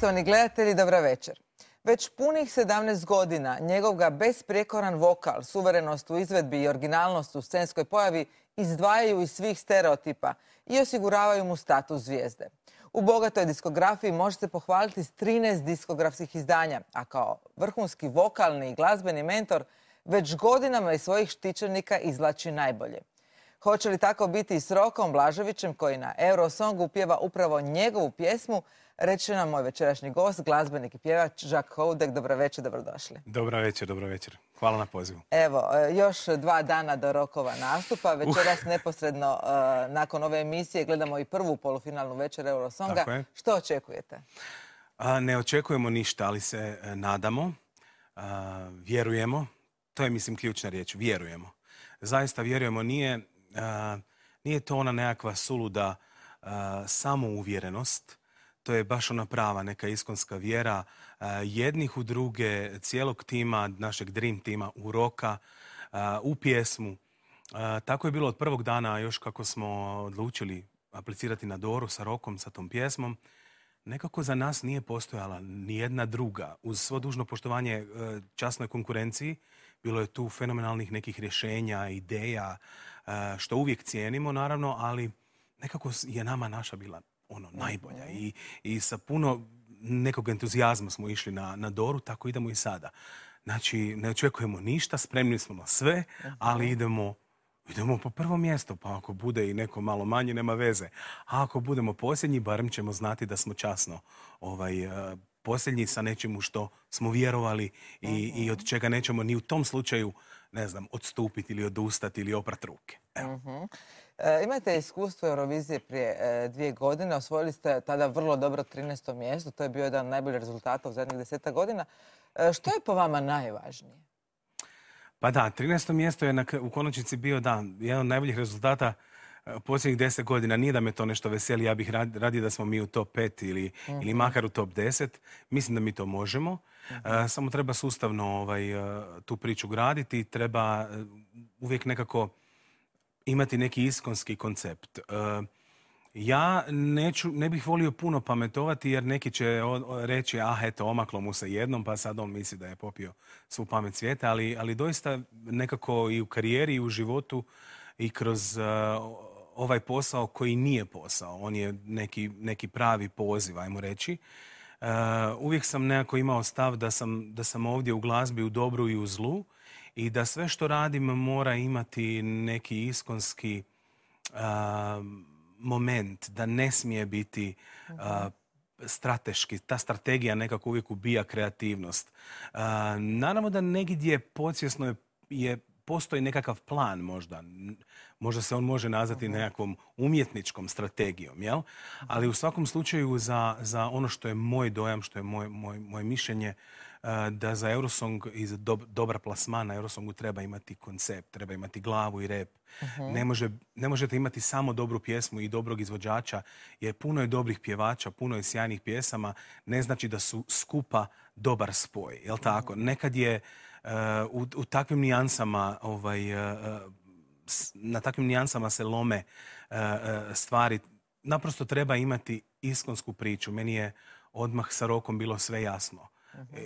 Poštovani gledatelji, dobra večer. Već punih 17 godina njegov ga besprekoran vokal, suverenost u izvedbi i originalnost u scenskoj pojavi izdvajaju iz svih stereotipa i osiguravaju mu status zvijezde. U bogatoj diskografiji možete pohvaliti s 13 diskografskih izdanja, a kao vrhunski vokalni i glazbeni mentor već godinama iz svojih štićenika izlači najbolje. Hoće li tako biti i s Rokom Blaževićem koji na Eurosongu pjeva upravo njegovu pjesmu, Reče nam moj večerašnji gost, glazbenik i pjevač Žak Houdek. Dobro večer, dobrodošli. Dobro večer, dobro večer. Hvala na pozivu. Evo, e, još dva dana do rokova nastupa. Uh. Večeras neposredno e, nakon ove emisije gledamo i prvu polufinalnu večer Eurosonga. Što očekujete? ne očekujemo ništa, ali se e, nadamo, vjerujemo. To je, mislim, ključna riječ. Vjerujemo. Zaista vjerujemo. Nije, nije to ona nekakva suluda samouvjerenost, to je baš ona prava neka iskonska vjera e, jednih u druge, cijelog tima, našeg Dream tima u roka, e, u pjesmu. E, tako je bilo od prvog dana, još kako smo odlučili aplicirati na Doru sa rokom, sa tom pjesmom, nekako za nas nije postojala ni jedna druga. Uz svo dužno poštovanje časnoj konkurenciji, bilo je tu fenomenalnih nekih rješenja, ideja, što uvijek cijenimo naravno, ali nekako je nama naša bila ono najbolja i, i sa puno nekog entuzijazma smo išli na, na Doru, tako idemo i sada. Znači, ne očekujemo ništa, spremni smo na sve, ali idemo idemo po prvo mjesto, pa ako bude i neko malo manje, nema veze. A ako budemo posljednji, barem ćemo znati da smo časno ovaj, eh, posljednji sa nečim što smo vjerovali i, i od čega nećemo ni u tom slučaju, ne znam, odstupiti ili odustati ili oprati ruke. Evo. Mhm. E, imate iskustvo Eurovizije prije e, dvije godine, osvojili ste tada vrlo dobro 13. mjesto, to je bio jedan od najboljih rezultata u zadnjih deseta godina. E, što je po vama najvažnije? Pa da, 13. mjesto je u konačnici bio da, jedan od najboljih rezultata posljednjih deset godina. Nije da me to nešto veseli, ja bih radio da smo mi u top pet mhm. ili, makar u top deset. Mislim da mi to možemo. Mhm. Samo treba sustavno ovaj, tu priču graditi, treba uvijek nekako imati neki iskonski koncept. E, ja ne bih volio puno pametovati jer neki će reći ah eto omaklo mu se jednom pa sad on misli da je popio svu pamet svijeta, ali, ali doista nekako i u karijeri i u životu i kroz e, ovaj posao koji nije posao, on je neki, neki pravi poziv, ajmo reći. E, uvijek sam nekako imao stav da sam, da sam ovdje u glazbi u dobru i u zlu i da sve što radim mora imati neki iskonski moment, da ne smije biti strateški. Ta strategija nekako uvijek ubija kreativnost. naravno da negdje podsvjesno je, postoji nekakav plan možda. Možda se on može nazvati mhm. nekakvom umjetničkom strategijom, jel? Ali u svakom slučaju za, ono što je moj dojam, što je moje mišljenje, Eh, da za Eurosong i za dobar plasman na Eurosongu treba imati koncept, treba imati glavu i rep. Mhm. ne, možete imati samo dobru pjesmu i dobrog izvođača, jer puno je dobrih pjevača, puno je sjajnih pjesama, ne znači da su skupa dobar spoj, jel mhm. tako? Nekad je eh, u, u takvim nijansama ovaj, eh, na takvim nijansama se lome stvari. Naprosto treba imati iskonsku priču. Meni je odmah sa rokom bilo sve jasno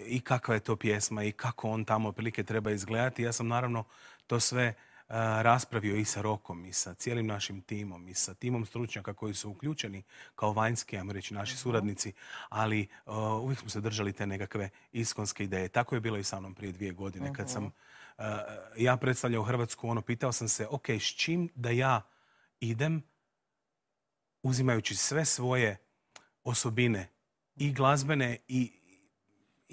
i kakva je to pjesma i kako on tamo otprilike treba izgledati. Ja sam naravno to sve e, raspravio i sa Rokom i sa cijelim našim timom i sa timom stručnjaka koji su uključeni kao vanjski, ajmo reći, naši mhm. suradnici, ali e, uvijek smo se držali te nekakve iskonske ideje. Tako je bilo i sa mnom prije dvije godine kad mhm. sam e, ja predstavljao Hrvatsku, ono pitao sam se, ok, s čim da ja idem uzimajući sve svoje osobine i glazbene i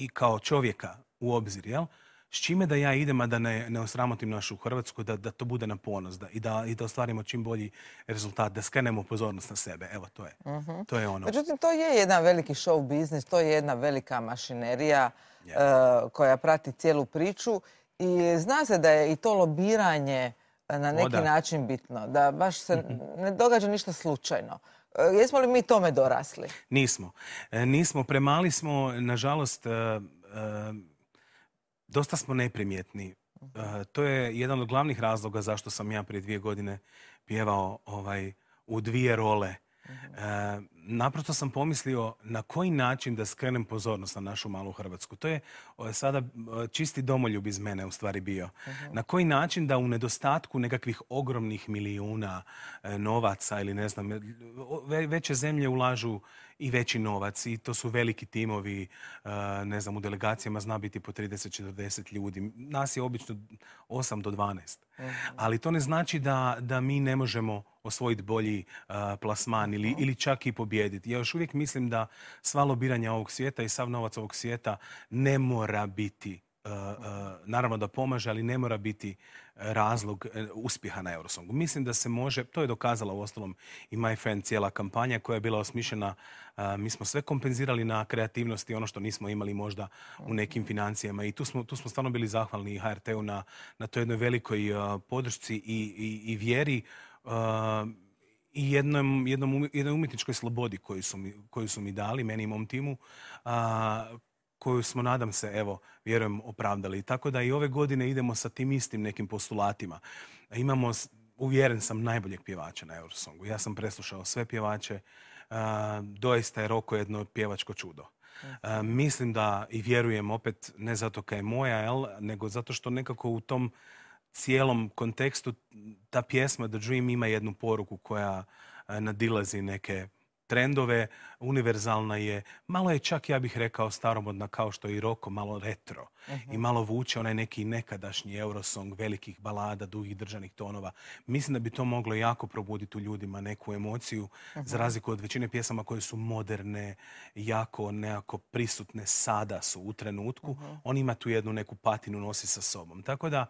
i kao čovjeka u obzir, jel? S čime da ja idem, a da ne, ne osramotim našu Hrvatsku, da, da to bude na ponos da, i, da, i da ostvarimo čim bolji rezultat, da skrenemo pozornost na sebe. Evo, to je, mhm. to je ono. Međutim, to je jedan veliki show biznis, to je jedna velika mašinerija e, koja prati cijelu priču i zna se da je i to lobiranje e, na neki način bitno. Da baš se mhm. ne događa ništa slučajno. E, jesmo li mi tome dorasli? Nismo. E, nismo. Premali smo, nažalost, e, dosta smo neprimjetni. To je jedan od glavnih razloga zašto sam ja prije dvije godine pjevao ovaj, u dvije role. Mhm naprosto sam pomislio na koji način da skrenem pozornost na našu malu Hrvatsku. To je sada čisti domoljub iz mene u stvari bio. Mhm. Na koji način da u nedostatku nekakvih ogromnih milijuna e, novaca ili ne znam, e, veće zemlje ulažu i veći novac i to su veliki timovi, e, ne znam, u delegacijama zna biti po 30-40 ljudi. Nas je obično 8 do 12. Mhm. Ali to ne znači da, mi ne možemo osvojiti bolji e, plasman ili, mhm. ili čak i pobjediti. Ja još uvijek mislim da sva lobiranja ovog svijeta i sav novac ovog svijeta ne mora biti Eh, eh, naravno da pomaže, ali ne mora biti eh, razlog uspjeha na Eurosongu. Mislim da se može, to je dokazala u ostalom i My cijela kampanja koja je bila osmišljena. Mi smo sve kompenzirali na kreativnosti, ono što nismo imali možda u nekim financijama. I tu smo, stvarno bili zahvalni HRT-u na, toj jednoj velikoj podršci i, vjeri i jednoj umjetničkoj slobodi koju su mi, dali, meni i mom timu, koju smo, nadam se, evo, vjerujem, opravdali. Tako da i ove godine idemo sa tim istim nekim postulatima. Imamo, uvjeren sam, najboljeg pjevača na Eurosongu. Ja sam preslušao sve pjevače. doista je Roko jedno pjevačko čudo. mislim da i vjerujem opet, ne zato kaj je moja, nego zato što nekako u tom cijelom kontekstu ta pjesma The Dream ima jednu poruku koja nadilazi neke trendove, univerzalna je, malo je čak, ja bih rekao, staromodna kao što je i Roko, malo retro. I mhm. malo vuče onaj neki nekadašnji eurosong velikih balada, dugih držanih tonova. Mislim da bi to moglo jako probuditi u ljudima neku emociju, za mhm. razliku od većine pjesama koje su moderne, jako nekako prisutne sada su u trenutku. Mhm. On ima tu jednu neku patinu, nosi sa sobom. Tako da,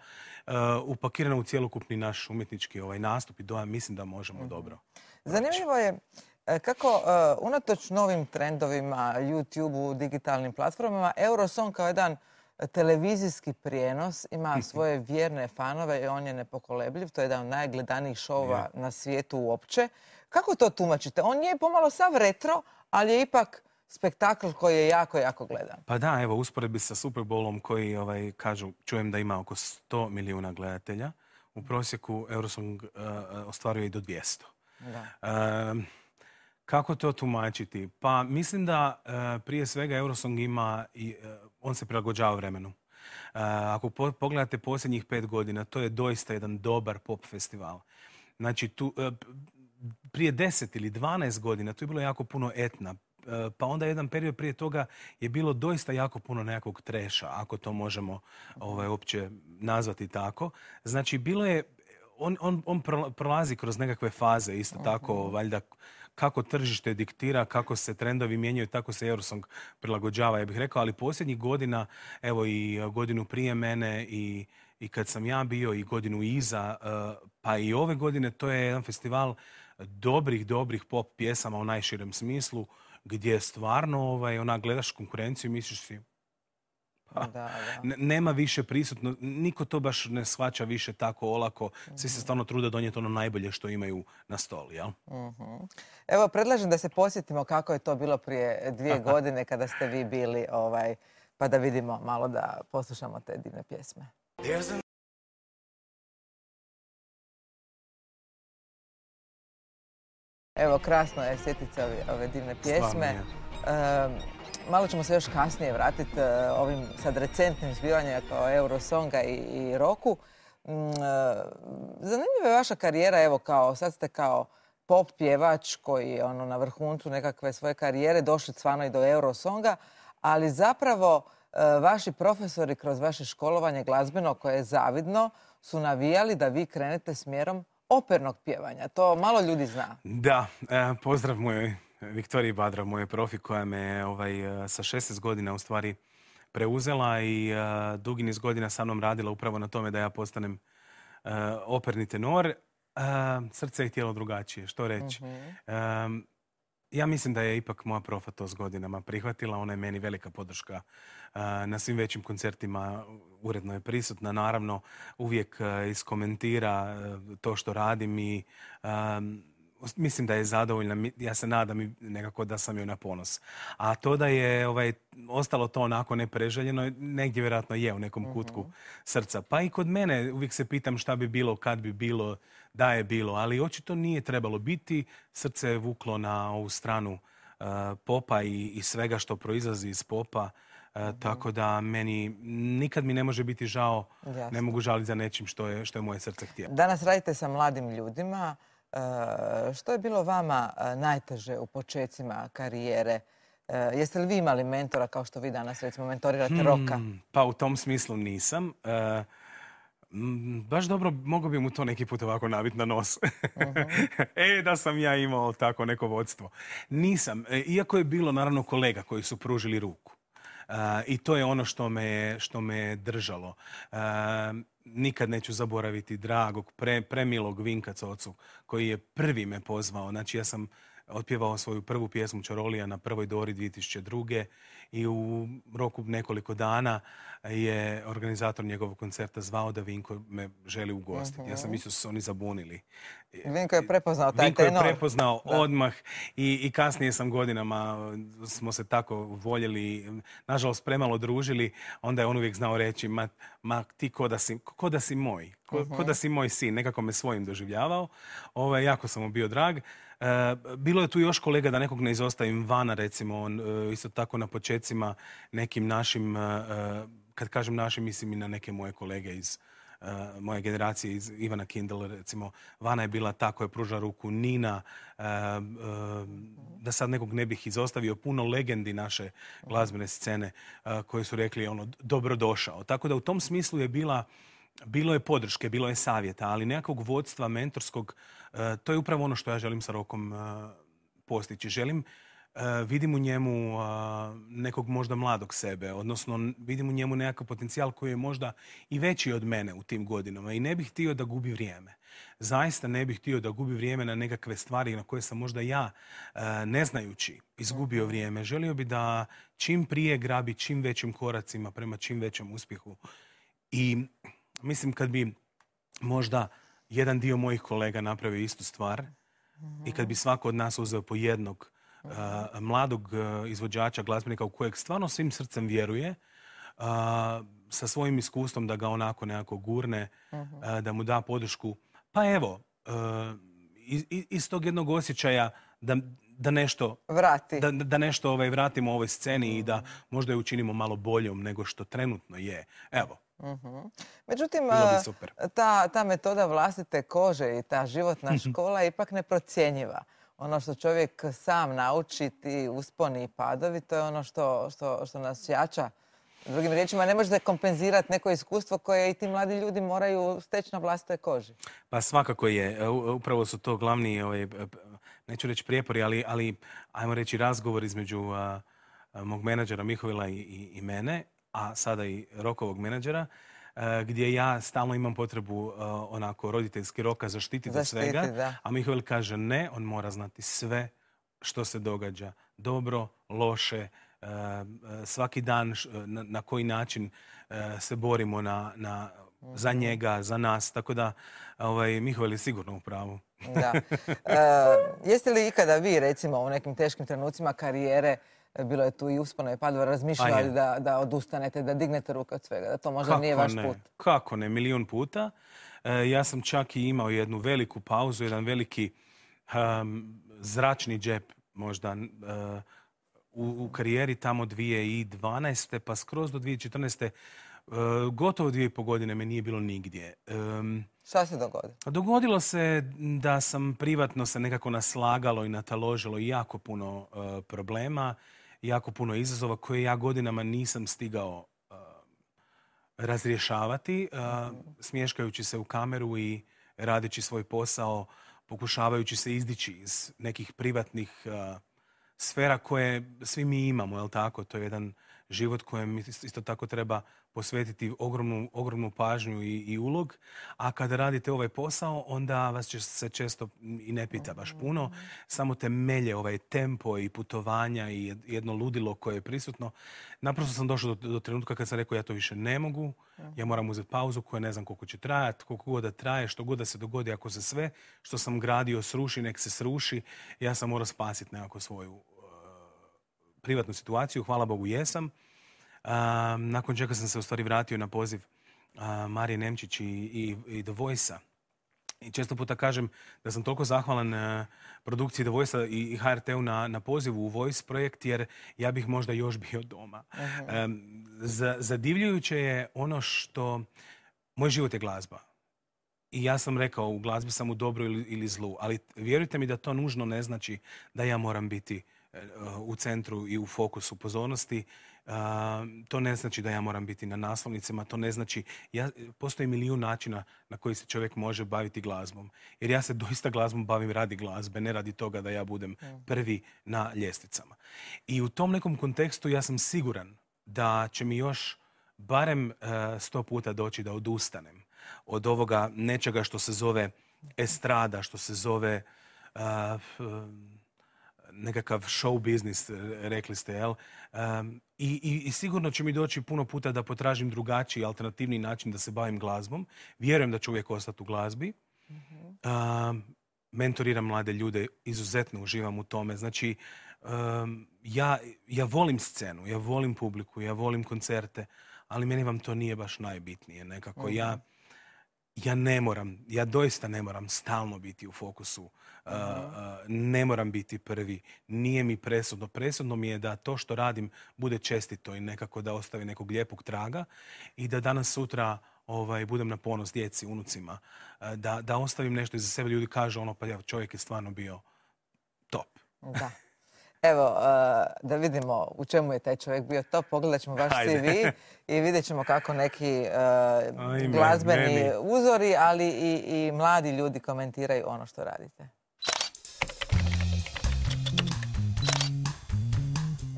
e, upakirano u cjelokupni naš umjetnički ovaj nastup i dojam, mislim da možemo dobro. Zanimljivo je E, kako e, unatoč novim trendovima, YouTube-u, digitalnim platformama, Eurosong kao jedan televizijski prijenos ima mhm. svoje vjerne fanove i on je nepokolebljiv. To je jedan od najgledanijih šova na svijetu uopće. Kako to tumačite? On je pomalo sav retro, ali je ipak spektakl koji je jako, jako gledan. Pa da, evo, usporedbi sa Superbolom koji, ovaj, kažu, čujem da ima oko 100 milijuna gledatelja. U prosjeku Eurosong e, ostvaruje i do 200. Da. Kako to tumačiti? Pa mislim da e, prije svega Eurosong ima, i, e, on se prilagođava vremenu. E, ako pogledate posljednjih pet godina, to je doista jedan dobar pop festival. Znači, tu, prije deset ili dvanaest godina tu je bilo jako puno etna, pa onda jedan period prije toga je bilo doista jako puno nekakvog treša, ako to možemo ovaj, uopće nazvati tako. Znači, bilo je, on, on, on prolazi kroz nekakve faze, isto mhm. tako, valjda, kako tržište diktira, kako se trendovi mijenjaju, tako se Eurosong prilagođava, ja bih rekao, ali posljednjih godina, evo i e, godinu prije mene i, i kad sam ja bio i godinu iza, e, pa i ove godine, to je jedan festival dobrih, dobrih pop pjesama u najširem smislu, gdje stvarno ovaj, ona, gledaš konkurenciju i misliš si Nema više prisutno, niko to baš ne shvaća više tako olako. Svi se mhm. stvarno trude donijeti ono najbolje što imaju na stol, jel? Mhm. Evo, predlažem da se posjetimo kako je to bilo prije dvije godine kada ste vi bili, ovaj, pa da vidimo malo da poslušamo te divne pjesme. Evo, krasno je sjetica ove, ove divne pjesme. je. Malo ćemo se još kasnije vratiti e, ovim sad recentnim zbivanjima kao Eurosonga i, i Roku. Mm, e, zanimljiva je vaša karijera, evo kao, sad ste kao pop pjevač koji je ono, na vrhuncu nekakve svoje karijere došli stvarno i do Eurosonga, ali zapravo e, vaši profesori kroz vaše školovanje glazbeno koje je zavidno su navijali da vi krenete smjerom opernog pjevanja. To malo ljudi zna. Da, pozdrav mojoj Viktorija Badra, moje profi koja me ovaj, e, sa 16 godina u stvari preuzela i uh, dugi niz godina sa mnom radila upravo na tome da ja postanem uh, operni tenor. srce i tijelo drugačije, što reći. Mhm. ja mislim da je ipak moja profa to s godinama prihvatila. Ona je meni velika podrška na svim većim koncertima. Uredno je prisutna, naravno. Uvijek iskomentira to što radim i mislim da je zadovoljna, ja se nadam i nekako da sam joj na ponos. A to da je ovaj, ostalo to onako nepreželjeno, negdje vjerojatno je u nekom mhm. kutku srca. Pa i kod mene uvijek se pitam šta bi bilo, kad bi bilo, da je bilo, ali očito nije trebalo biti. Srce je vuklo na ovu stranu eh, popa i, svega što proizlazi iz popa. Eh, mhm. tako da meni nikad mi ne može biti žao, ne mogu žaliti za nečim što je, što je moje srce htjelo. Danas radite sa mladim ljudima, Eh, što je bilo vama eh, najteže u početcima karijere? Eh, jeste li vi imali mentora kao što vi danas recimo mentorirate Roka? Hmm, pa u tom smislu nisam. Baš dobro, mogo bi mu to neki put ovako naviti na nos. Mhm. e, da sam ja imao tako neko vodstvo. Nisam, iako je bilo naravno kolega koji su pružili ruku. I to je ono što me što me držalo. Nikad neću zaboraviti dragog, premilog Vinka Cocu, koji je prvi me pozvao. Znači, ja sam otpjevao svoju prvu pjesmu Čarolija na prvoj Dori 2002 i u roku nekoliko dana je organizator njegovog koncerta zvao da Vinko me želi ugostiti. Ja sam mislio mhm. su se oni zabunili. Vinko je prepoznao taj Vinko je prepoznao odmah i, i kasnije sam godinama eh, smo se tako voljeli, nažalost premalo družili, onda je on uvijek znao reći ma, ti ko da si, si moj, ko, da mhm. si moj sin, nekako me svojim doživljavao. Ovaj, jako sam mu bio drag. E, bilo je tu još kolega, da nekog ne izostavim, Vana recimo, on e, isto tako na početcima nekim našim, e, kad kažem našim, mislim i na neke moje kolege iz moje generacije, iz Ivana Kindle recimo. Vana je bila ta koja je pruža ruku, Nina, da sad nekog ne bih izostavio, puno legendi naše glazbene scene koje su rekli ono, dobrodošao. Tako da u tom smislu je bila bilo je podrške, bilo je savjeta, ali nekakvog vodstva mentorskog, e, to je upravo ono što ja želim sa Rokom e, postići. Želim, e, vidim u njemu nekog možda mladog sebe, odnosno vidim u njemu nekakav potencijal koji je možda i veći od mene u tim godinama i ne bih htio da gubi vrijeme. Zaista ne bih htio da gubi vrijeme na nekakve stvari na koje sam možda ja, ne znajući, izgubio vrijeme. Želio bi da čim prije grabi čim većim koracima prema čim većem uspjehu. I Mislim kad bi možda jedan dio mojih kolega napravio istu stvar i kad bi svako od nas uzeo po jednog mladog izvođača, glazbenika u kojeg stvarno svim srcem vjeruje, sa svojim iskustvom da ga onako nekako gurne, da mu da podršku. Pa evo, iz, tog jednog osjećaja da, nešto, Vrati. Da, ovaj, vratimo ovoj sceni i da možda je učinimo malo boljom nego što trenutno je. Evo, Međutim, Ta, metoda vlastite kože i ta životna škola je ipak neprocjenjiva. Ono što čovjek sam nauči, ti usponi i padovi, to je ono što, nas jača. Drugim riječima, ne možete kompenzirati neko iskustvo koje i ti mladi ljudi moraju steći na vlastitoj koži. Pa svakako je. E, upravo su to glavni, ovaj, e, neću reći prijepori, ali, ajmo reći razgovor između mog menadžera Mihovila i mene a sada i rokovog menadžera, e, gdje ja stalno imam potrebu e, onako roditeljski roka zaštiti do svega, a Mihovel kaže ne, on mora znati sve što se događa. Dobro, loše, e, svaki dan na koji način se borimo za mhm. njega, za nas, tako da ovaj, je sigurno u pravu. jeste li ikada vi recimo u nekim teškim trenucima karijere E, bilo je tu i uspona i padova, razmišljali da, odustanete, da dignete ruke od svega, da to možda Kako nije vaš ne? put. Kako ne, milijun puta. E, ja sam čak i imao jednu veliku pauzu, jedan veliki zračni džep možda e, u, karijeri tamo 2012. pa skroz do 2014. gotovo dvije i po godine me nije bilo nigdje. Um, Šta se dogodilo? Dogodilo se da sam privatno se nekako naslagalo i nataložilo jako puno problema jako puno izazova koje ja godinama nisam stigao eh, razrješavati, eh, mhm. smješkajući se u kameru i radeći svoj posao, pokušavajući se izdići iz nekih privatnih eh, sfera koje svi mi imamo, jel tako? To je jedan život kojem isto tako treba posvetiti ogromnu, ogromnu pažnju i, i ulog, a kada radite ovaj posao, onda vas će se često i ne pita baš puno, samo te melje ovaj tempo i putovanja i jedno ludilo koje je prisutno. Naprosto sam došao do, do trenutka kad sam rekao ja to više ne mogu, ja moram uzeti pauzu koja ne znam koliko će trajati, koliko god da traje, što god da se dogodi, ako se sve što sam gradio sruši, nek se sruši, ja sam morao spasiti nekako svoju eh, privatnu situaciju, hvala Bogu jesam nakon čega sam se u stvari vratio na poziv Marije Nemčić i, The Voice-a. I često puta kažem da sam toliko zahvalan e, produkciji The Voice-a i HRT-u na, pozivu u Voice projekt jer ja bih možda još bio doma. Mhm. zadivljujuće je ono što... Moj život je glazba. I ja sam rekao u glazbi sam u dobru ili, zlu, ali vjerujte mi da to nužno ne znači da ja moram biti e, u centru i u fokusu pozornosti to ne znači da ja moram biti na naslovnicama, to ne znači, ja, postoji milijun načina na koji se čovjek može baviti glazbom. Jer ja se doista glazbom bavim radi glazbe, ne radi toga da ja budem mm. prvi na ljestvicama. I u tom nekom kontekstu ja sam siguran da će mi još barem e, sto puta doći da odustanem od ovoga nečega što se zove estrada, što se zove uh, nekakav show biznis, e, rekli ste, jel? I, sigurno će mi doći puno puta da potražim drugačiji, alternativni način da se bavim glazbom. Vjerujem da ću uvijek ostati u glazbi. Mhm. mentoriram mlade ljude, izuzetno uživam u tome. Znači, ja, volim scenu, ja volim publiku, ja volim koncerte, ali meni vam to nije baš najbitnije. Nekako mhm. ja ja ne moram, ja doista ne moram stalno biti u fokusu. ne moram biti prvi. Nije mi presudno. Presudno mi je da to što radim bude čestito i nekako da ostavi nekog lijepog traga i da danas sutra ovaj, budem na ponos djeci, unucima. Da, da ostavim nešto iza sebe. Ljudi kažu ono, pa ja, čovjek je stvarno bio top. Da. Evo, uh, da vidimo u čemu je taj čovjek bio to. Pogledat ćemo vaš svi vi i vidjet ćemo kako neki uh, glazbeni uzori, ali i, mladi ljudi komentiraju ono što radite.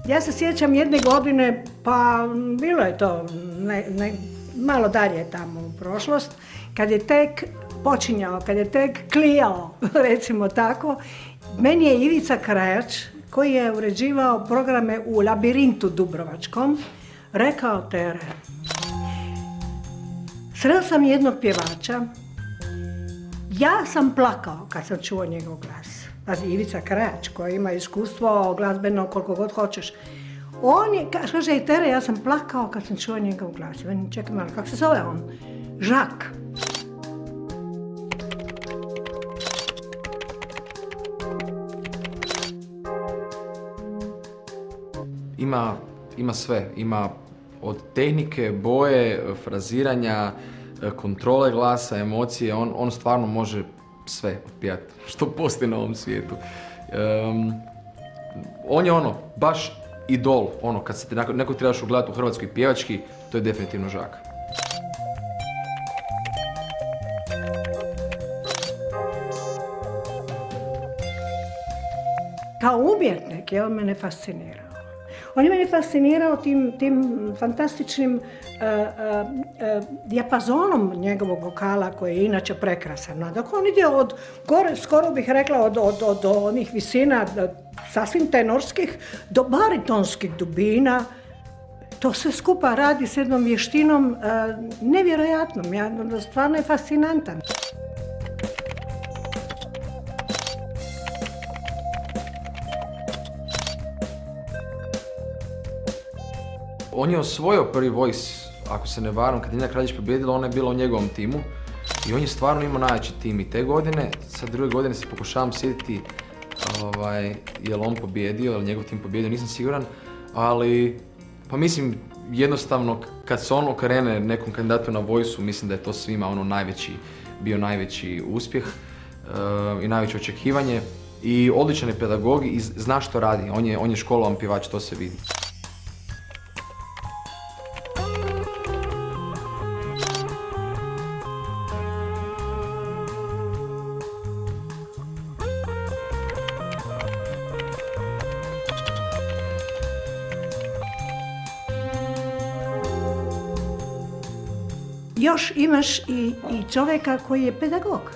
Ja se sjećam jedne godine, pa bilo je to malo dalje tamo u prošlost, kad je tek počinjao, kad je tek klijao, recimo tako, meni je Ivica Krajač, koji je uređivao programe u labirintu Dubrovačkom, rekao Tere, sreo sam jednog pjevača, ja sam plakao kad sam čuo njegov glas. Pazi, Ivica Krajač koji ima iskustvo glazbeno koliko god hoćeš. On je, kaže i Tere, ja sam plakao kad sam čuo njegov glas. čekaj malo, kako se zove on? Žak. ima, sve. Ima od tehnike, boje, fraziranja, e, kontrole glasa, emocije, on, on stvarno može sve odpijati što postoji na ovom svijetu. Um, on je ono, baš idol, ono, kad se neko, neko trebaš ugledati u Hrvatskoj pjevački, to je definitivno Žak. Kao umjetnik, je on mene fascinirao. On je mene fascinirao tim, tim fantastičnim uh, uh, dijapazonom njegovog vokala koji je inače prekrasan. Dakle, on ide od, gore, skoro bih rekla, od, od, od onih visina sasvim tenorskih do baritonskih dubina. To se skupa radi s jednom vještinom nevjerojatnom, ja, ono, stvarno je fascinantan. On je osvojio prvi voice, ako se ne varam, kad Nina Kraljić pobjedila, ona je bila u njegovom timu. I on je stvarno imao najjači tim i te godine, sad druge godine se pokušavam sjetiti ovaj, je on pobjedio, je njegov tim pobjedio, nisam siguran, ali pa mislim jednostavno kad se on okrene nekom kandidatu na Voice, mislim da je to svima ono najveći, bio najveći uspjeh eh, i najveće očekivanje. I odličan je pedagog i zna što radi, on je, on je školovan pivač, to se vidi. imaš i, i čovjeka koji je pedagog,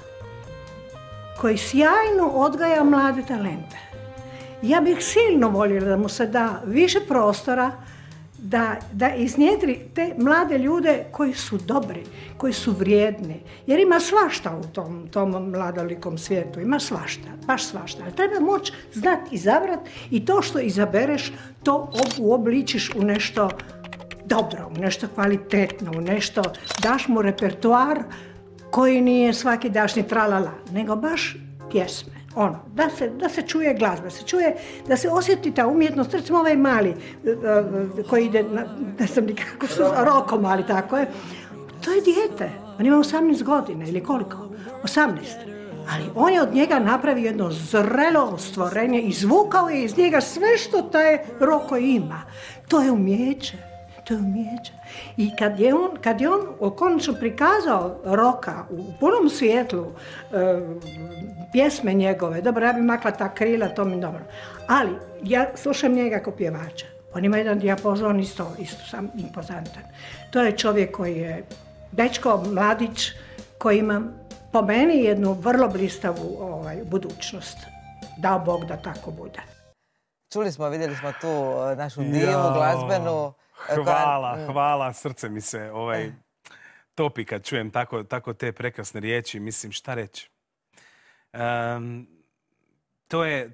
koji sjajno odgaja mlade talente. Ja bih silno voljela da mu se da više prostora, da, da iznjedri te mlade ljude koji su dobri, koji su vrijedni. Jer ima svašta u tom, tom mladolikom svijetu, ima svašta, baš svašta. Ali treba moć znati izabrat i to što izabereš, to obličiš u nešto dobro, u nešto kvalitetno, u nešto, daš mu repertoar koji nije svaki dašnji tralala, nego baš pjesme. Ono, da se, da se čuje glazba, se čuje, da se osjeti ta umjetnost, recimo ovaj mali e, e, koji ide, na, ne znam nikako, rokom, ali tako je, to je dijete, on ima 18 godina ili koliko, 18. Ali on je od njega napravio jedno zrelo stvorenje, izvukao je iz njega sve što taj Roko ima. To je umjeće to je I kad je on, kad je prikazao roka u punom svijetlu e, pjesme njegove, dobro, ja bi makla ta krila, to mi dobro. Ali ja slušam njega kao pjevača. On ima jedan dijapozon isto, isto sam impozantan. To je čovjek koji je dečko, mladić, koji ima po meni jednu vrlo blistavu ovaj, budućnost. Dao Bog da tako bude. Čuli smo, vidjeli smo tu e, našu divu glazbenu. Hvala, mm. hvala. Srce mi se ovaj, eh. topi kad čujem tako, te prekrasne riječi. Mislim, šta reći? to je,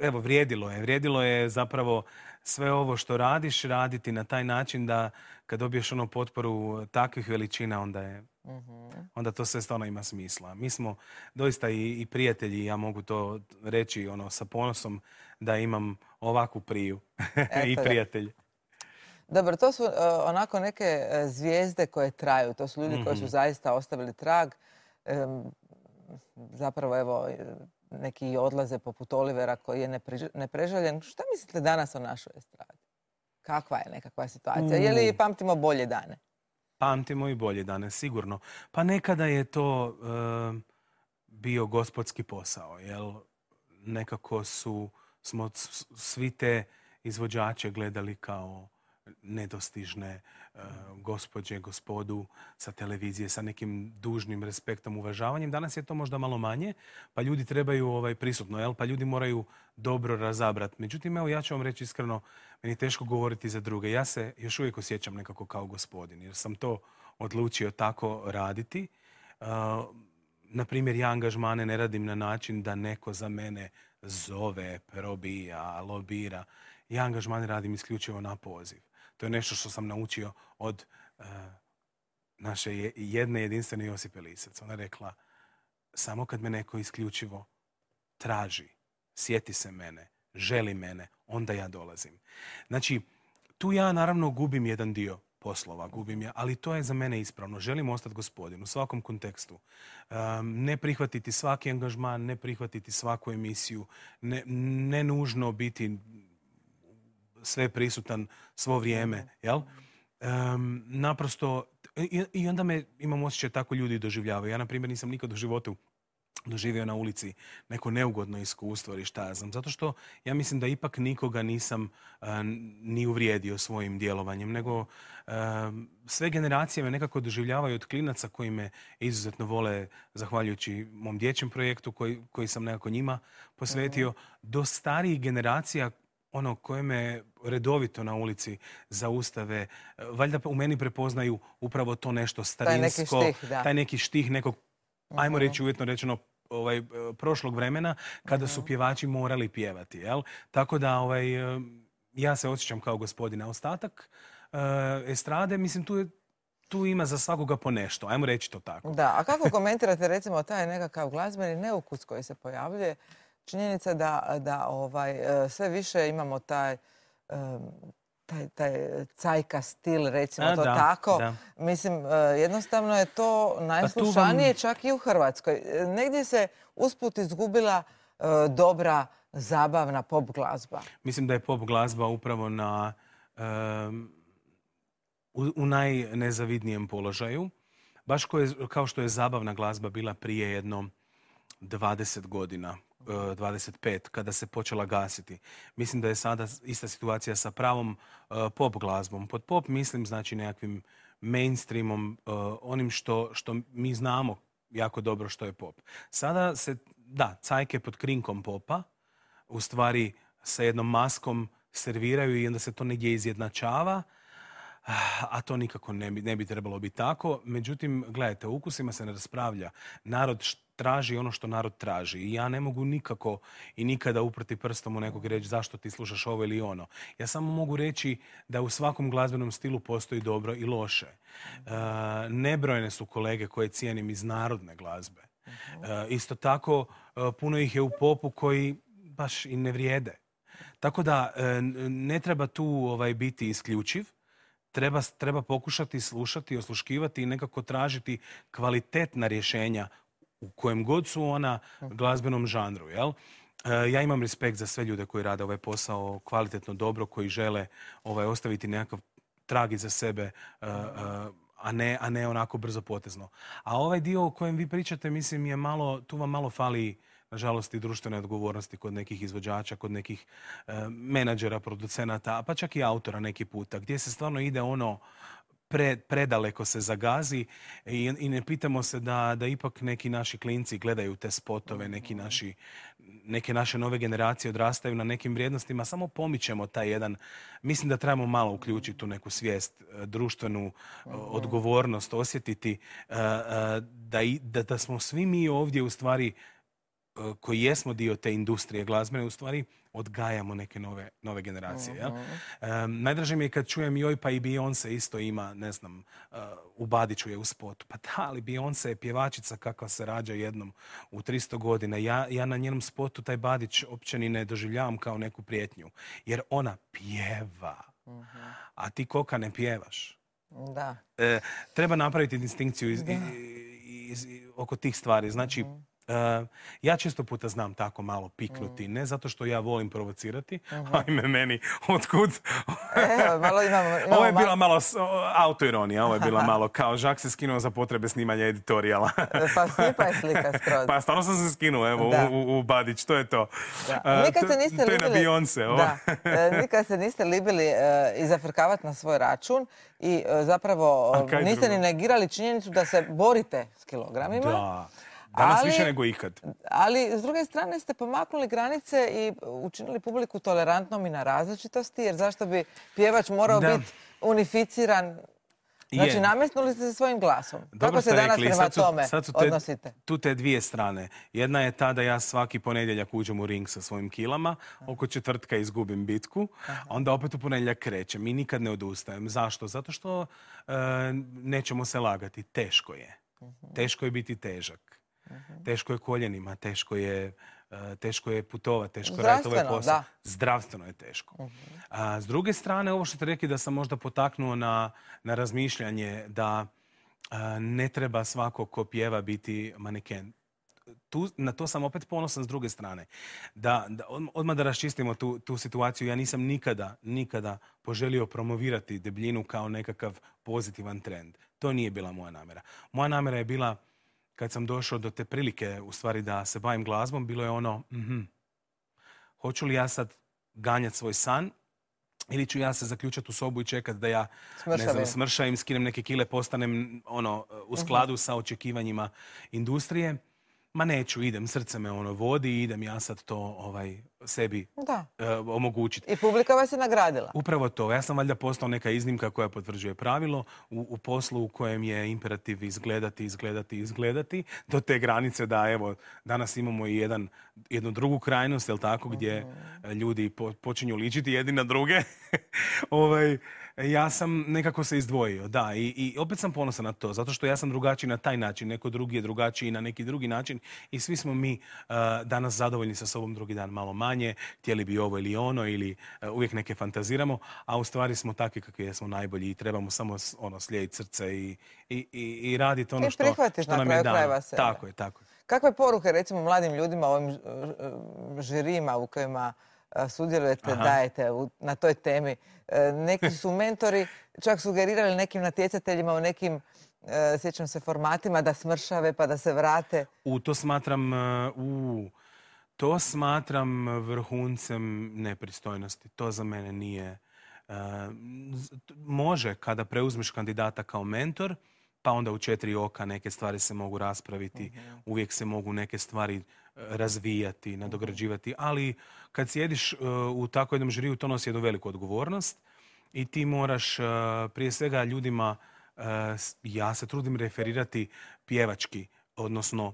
evo, vrijedilo je. Vrijedilo je zapravo sve ovo što radiš, raditi na taj način da kad dobiješ ono potporu takvih veličina, onda je mhm. onda to sve stvarno ima smisla. Mi smo doista i, i prijatelji, ja mogu to reći ono sa ponosom da imam ovakvu priju i prijatelj. Dobro, to su e, onako neke e, zvijezde koje traju. To su ljudi koji su mhm. zaista ostavili trag. zapravo, evo, e, neki odlaze poput Olivera koji je neprežaljen. Šta mislite danas o našoj estradi? Kakva je nekakva situacija? Jeli Je li mm. pamtimo bolje dane? Pamtimo i bolje dane, sigurno. Pa nekada je to bio gospodski posao. Jel? Nekako su, smo svi te izvođače gledali kao nedostižne e, gospođe, gospodu sa televizije, sa nekim dužnim respektom, uvažavanjem. Danas je to možda malo manje, pa ljudi trebaju ovaj, prisutno, jel? pa ljudi moraju dobro razabrati. Međutim, evo ja ću vam reći iskreno, meni je teško govoriti za druge. Ja se još uvijek osjećam nekako kao gospodin, jer sam to odlučio tako raditi. Naprimjer, na ja angažmane ne radim na način da neko za mene zove, probija, lobira. Ja angažmane radim isključivo na poziv. To je nešto što sam naučio od eh, naše jedne jedinstvene Josipe Lisac. Ona rekla, samo kad me neko isključivo traži, sjeti se mene, želi mene, onda ja dolazim. Znači, tu ja naravno gubim jedan dio poslova, gubim ja, ali to je za mene ispravno. Želim ostati gospodin u svakom kontekstu. Ehm, ne prihvatiti svaki angažman, ne prihvatiti svaku emisiju, ne, ne nužno biti sve prisutan svo vrijeme, jel? Um, naprosto, i, i onda me, imam osjećaj, tako ljudi doživljavaju. Ja, na primjer, nisam nikad u životu doživio na ulici neko neugodno iskustvo ili šta ja znam. Zato što ja mislim da ipak nikoga nisam e, ni uvrijedio svojim djelovanjem, nego e, sve generacije me nekako doživljavaju od klinaca koji me izuzetno vole, zahvaljujući mom dječjem projektu koji, koji sam nekako njima posvetio, do starijih generacija ono koje me redovito na ulici zaustave, e, valjda u meni prepoznaju upravo to nešto starinsko, taj neki štih, Taj neki nekog, ajmo reći mhm. uvjetno rečeno, ovaj, e, prošlog vremena kada su mhm. pjevači morali pjevati. Jel? Tako da ovaj, e, ja se osjećam kao gospodina ostatak estrade. Mislim, tu tu ima za svakoga po nešto, ajmo reći to tako. Da, a kako komentirate recimo taj nekakav glazbeni neukus koji se pojavljuje činjenica da, ovaj, e, sve više imamo taj taj, cajka stil, recimo to tako. Mislim, e, jednostavno je to pa najslušanije čak i u Hrvatskoj. E, negdje se usput izgubila dobra, zabavna pop glazba. Mislim da je pop glazba upravo na u, najnezavidnijem položaju. Baš kao što je zabavna glazba bila prije jedno 20 godina 25 e, kada se počela gasiti. Mislim da je sada ista situacija sa pravom e, pop glazbom. Pod pop mislim znači nekakvim mainstreamom, e, onim što, što mi znamo jako dobro što je pop. Sada se, da, cajke pod krinkom popa, u stvari sa jednom maskom serviraju i onda se to negdje izjednačava, a to nikako ne bi, ne bi trebalo biti tako. Međutim, gledajte, ukusima se ne raspravlja. Narod traži ono što narod traži. I ja ne mogu nikako i nikada uprti prstom u nekog i reći zašto ti slušaš ovo ili ono. Ja samo mogu reći da u svakom glazbenom stilu postoji dobro i loše. E, nebrojene nebrojne su kolege koje cijenim iz narodne glazbe. E, isto tako, e, puno ih je u popu koji baš i ne vrijede. Tako da ne treba tu ovaj biti isključiv. Treba, treba pokušati slušati, osluškivati i nekako tražiti kvalitetna rješenja u kojem god su ona glazbenom žanru. Jel? E, ja imam respekt za sve ljude koji rade ovaj posao kvalitetno dobro, koji žele ovaj, ostaviti nekakav trag za sebe, e, e, a ne, a ne onako brzo potezno. A ovaj dio o kojem vi pričate, mislim, je malo, tu vam malo fali nažalost i društvene odgovornosti kod nekih izvođača, kod nekih menadžera, producenata, pa čak i autora neki puta, gdje se stvarno ide ono predaleko se zagazi i, ne pitamo se da, ipak neki naši klinci gledaju te spotove, mhm. neke naše nove generacije odrastaju na nekim vrijednostima. Samo pomićemo taj jedan... Mislim da trebamo malo uključiti tu neku svijest, e, društvenu e, pa odgovornost, osjetiti e, da, da smo svi mi ovdje u stvari koji jesmo dio te industrije glazbene, u stvari odgajamo neke nove, nove generacije. ja? Mhm. najdraže mi je kad čujem joj pa i Beyoncé isto ima, ne znam, uh, u Badiću je u spotu. Pa da, ali Beyoncé je pjevačica kakva se rađa jednom u 300 godina. Ja, ja na njenom spotu taj Badić uopće ni ne doživljavam kao neku prijetnju. Jer ona pjeva, mhm. a ti koka ne pjevaš. Da. E, treba napraviti distinkciju oko tih stvari. Znači, mhm. Eh, ja često puta znam tako malo piknuti, mm. ne zato što ja volim provocirati, uh ajme meni, otkud? ovo je bila malo autoironija, ovo je bila malo kao Žak se skinuo za potrebe snimanja editorijala. pa, pa sam se skinuo, u, Badić, to je to. Eh, se niste libili, na Beyonce, eh, Nikad se niste libili izafrkavati na svoj račun i zapravo niste ni negirali činjenicu da se borite s kilogramima. Da. Danas ali, više nego ikad. Ali, s druge strane, ste pomaknuli granice i učinili publiku tolerantnom i na različitosti, jer zašto bi pjevač morao biti unificiran Znači, namestnuli ste se svojim glasom. Kako se danas prema tome odnosite? Tu te dvije strane. Jedna je ta da ja svaki ponedjeljak uđem u ring sa svojim kilama, oko četvrtka izgubim bitku, a onda opet u ponedjeljak krećem i nikad ne odustajem. Zašto? Zato što e, nećemo se lagati. Teško je. Mhm. Teško je biti težak. Mhm. Teško je koljenima, teško je, eh, teško je putova, teško je raditi ovaj posao. Zdravstveno je teško. Mhm. s druge strane, ovo što ste rekli da sam možda potaknuo na, razmišljanje da eh, ne treba svako ko pjeva biti maneken. na to sam opet ponosan s druge strane. odmah da raščistimo tu, tu situaciju. Ja nisam nikada, nikada poželio promovirati debljinu kao nekakav pozitivan trend. To nije bila moja namjera. Moja namjera je bila kad sam došao do te prilike, u stvari da se bavim glazbom, bilo je ono, mhm, hoću li ja sad ganjati svoj san ili ću ja se zaključati u sobu i čekati da ja ne smršajem, skinem neke kile, postanem ono, u mhm. skladu sa očekivanjima industrije ma neću, idem, srce me ono vodi i idem ja sad to ovaj, sebi da. E, omogućiti. I publika vas je nagradila. Upravo to. Ja sam valjda postao neka iznimka koja potvrđuje pravilo u, poslu u kojem je imperativ izgledati, izgledati, izgledati do te granice da evo danas imamo i jedan, jednu drugu krajnost, jel tako, gdje mhm. ljudi počinju ličiti jedni na druge. ovaj, E, ja sam nekako se izdvojio, da. I, i opet sam ponosan na to, zato što ja sam drugačiji na taj način, neko drugi je drugačiji na neki drugi način i svi smo mi e, danas zadovoljni sa sobom drugi dan malo manje, htjeli bi ovo ili ono ili e, uvijek neke fantaziramo, a u stvari smo takvi kakvi jesmo najbolji i trebamo samo ono slijediti srce i, i, i raditi ono što, što nam je dano. Tako je, tako je. Kakve poruke recimo mladim ljudima, ovim žirima u kojima sudjelujete, dajete na toj temi. E, neki su mentori čak sugerirali nekim natjecateljima u nekim e, sjećam se formatima da smršave pa da se vrate. U to smatram e, u to smatram vrhuncem nepristojnosti. To za mene nije može kada preuzmeš kandidata kao mentor, pa onda u četiri oka neke stvari se mogu raspraviti, mhm. uvijek se mogu neke stvari razvijati, mhm. nadograđivati. Ali kad sjediš e, u tako jednom žiriju, to nosi jednu veliku odgovornost i ti moraš e, prije svega ljudima, e, ja se trudim referirati pjevački, odnosno,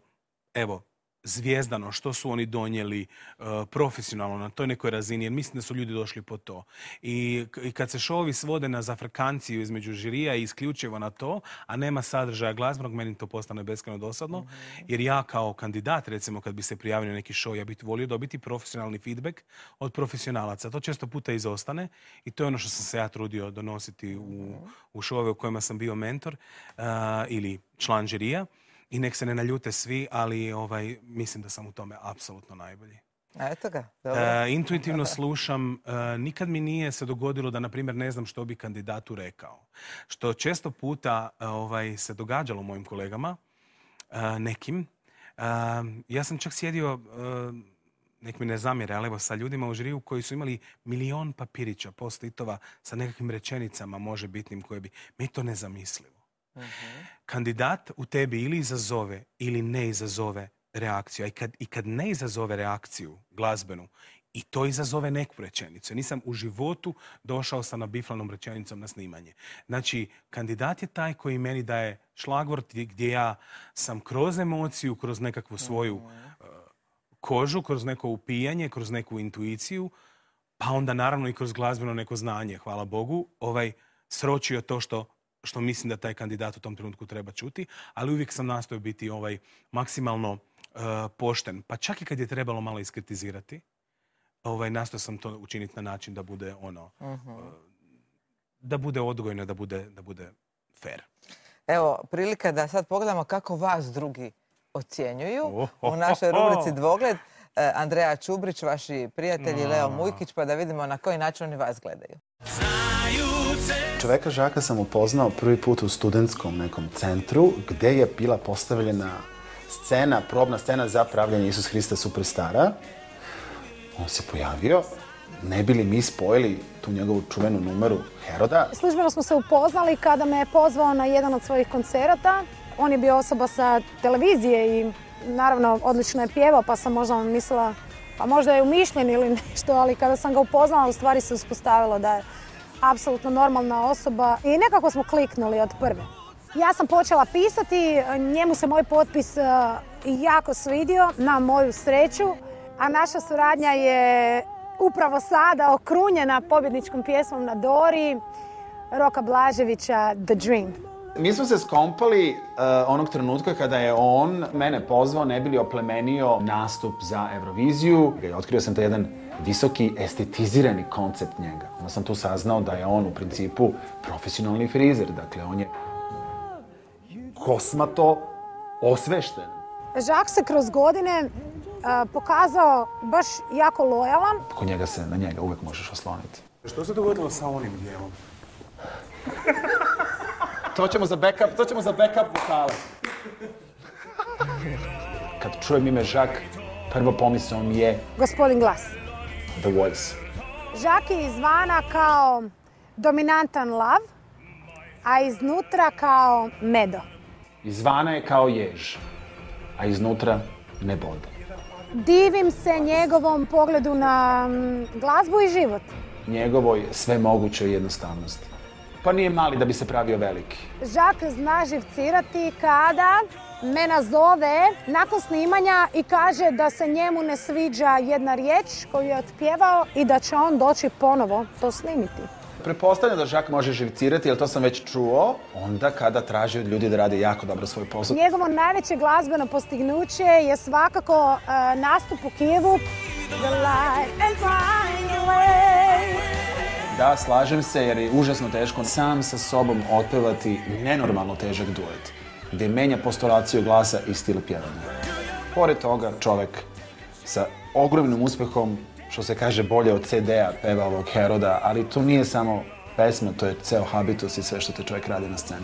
evo, zvijezdano, što su oni donijeli e, profesionalno na toj nekoj razini, jer mislim da su ljudi došli po to. I, kad se šovi svode na zafrkanciju između žirija i isključivo na to, a nema sadržaja glazbenog, meni to postane beskreno dosadno, mhm. jer ja kao kandidat, recimo kad bi se prijavio neki show, ja bih volio dobiti profesionalni feedback od profesionalaca. To često puta izostane i to je ono što sam se ja trudio donositi u, mhm. u šove u kojima sam bio mentor e, ili član žirija i nek se ne naljute svi, ali ovaj, mislim da sam u tome apsolutno najbolji. eto ga, dobro. E, intuitivno slušam, e, nikad mi nije se dogodilo da, na primjer, ne znam što bi kandidatu rekao. Što često puta e, ovaj, se događalo mojim kolegama, nekim. Ja sam čak sjedio, nek mi ne zamjere, ali evo sa ljudima u žriju koji su imali milion papirića, postitova sa nekakvim rečenicama može bitnim koje bi... Mi to nezamislivo. Mhm. Kandidat u tebi ili izazove ili ne izazove reakciju. i kad, ne izazove reakciju glazbenu, i to izazove neku rečenicu. Nisam u životu došao sa nabiflanom rečenicom na snimanje. Znači, kandidat je taj koji meni daje šlagvort gdje ja sam kroz emociju, kroz nekakvu svoju mhm. eh, kožu, kroz neko upijanje, kroz neku intuiciju, pa onda naravno i kroz glazbeno neko znanje, hvala Bogu, ovaj, sročio to što što mislim da taj kandidat u tom trenutku treba čuti, ali uvijek sam nastojao biti ovaj maksimalno eh, pošten. Pa čak i kad je trebalo malo iskritizirati, ovaj, nastojao sam to učiniti na način da bude ono, eh, mhm. da bude odgojno, da bude, da bude fair. Evo, prilika da sad pogledamo kako vas drugi ocjenjuju oh, u našoj rubrici Dvogled. Eh, Andreja Čubrić, vaši prijatelji, Leo Mujkić, pa da vidimo na koji način oni vas gledaju. Čoveka Žaka sam upoznao prvi put u studentskom nekom centru gdje je bila postavljena scena, probna scena za pravljanje Isus Hrista Superstara. On se pojavio, ne bili mi spojili tu njegovu čuvenu numeru Heroda. Službeno smo se upoznali kada me je pozvao na jedan od svojih koncerata. On je bio osoba sa televizije i naravno odlično je pjevao pa sam možda mislila pa možda je umišljen ili nešto, ali kada sam ga upoznala u stvari se uspostavilo da je apsolutno normalna osoba i nekako smo kliknuli od prve. Ja sam počela pisati, njemu se moj potpis e, jako svidio, na moju sreću, a naša suradnja je upravo sada okrunjena pobjedničkom pjesmom na Dori, Roka Blaževića, The Dream. Mi smo se skompali e, onog trenutka kada je on mene pozvao, ne li oplemenio nastup za Euroviziju. Otkrio sam taj jedan visoki estetizirani koncept njega. Onda sam tu saznao da je on u principu profesionalni frizer, dakle on je kosmato osvešten. Žak se kroz godine e, pokazao baš jako lojalan. Kod njega se, na njega uvek možeš osloniti. Što se dogodilo sa onim dijelom? to ćemo za backup, to ćemo za backup vokale. Kad čujem ime Žak, prvo pomisao je... Gospodin Glas the voice. je izvana kao dominantan lav, a iznutra kao medo. Izvana je kao jež, a iznutra neboda. Divim se njegovom pogledu na mm, glazbu i život. Njegovoj svemogućoj jednostavnosti. Pa nije mali da bi se pravio veliki. Žak zna živcirati kada me nazove nakon snimanja i kaže da se njemu ne sviđa jedna riječ koju je otpjevao i da će on doći ponovo to snimiti. Prepostavljam da Žak može živcirati, jer to sam već čuo, onda kada traži od ljudi da rade jako dobro svoj posao. Njegovo najveće glazbeno postignuće je svakako e, nastup u Kijevu. Da, slažem se jer je užasno teško sam sa sobom otpevati nenormalno težak duet gde menja postoraciju glasa i stil pjevanja. Pored toga, čovek sa ogromnim uspehom, što se kaže bolje od CD-a, peva ovog Heroda, ali to nije samo pesma, to je ceo habitus i sve što te čovjek radi na sceni.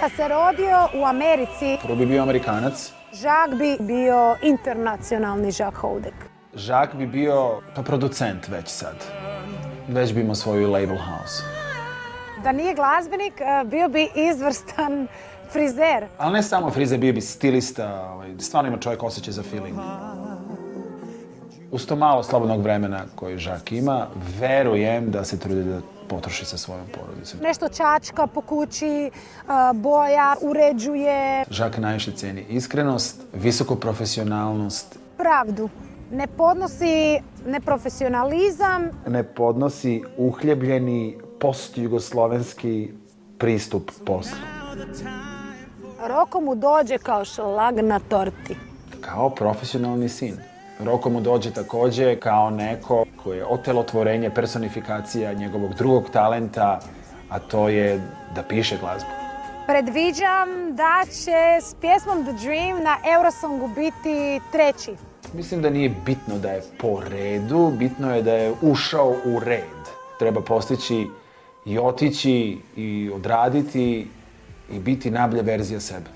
Da se rodio u Americi... Prvo bi bio Amerikanac. Žak bi bio internacionalni Žak Houdek. Žak bi bio pa producent već sad. Već bi imao svoju label house. Da nije glazbenik, e, bio bi izvrstan frizer. Ali ne samo frizer, bio bi stilista. Ovaj, stvarno ima čovjek osjećaj za feeling. Uz to malo slobodnog vremena koji Žak ima, verujem da se trudi da potroši sa svojom porodicom. Nešto čačka po kući, e, boja, uređuje. Žak najviše ceni iskrenost, visoku profesionalnost. Pravdu. Ne podnosi neprofesionalizam. Ne podnosi uhljebljeni post-jugoslovenski pristup poslu. Roko mu dođe kao šlag na torti. Kao profesionalni sin. Roko mu dođe također kao neko koje je otelotvorenje, personifikacija njegovog drugog talenta, a to je da piše glazbu. Predviđam da će s pjesmom The Dream na Eurosongu biti treći. Mislim da nije bitno da je po redu, bitno je da je ušao u red. Treba postići i otići i odraditi i biti najbolja verzija sebe.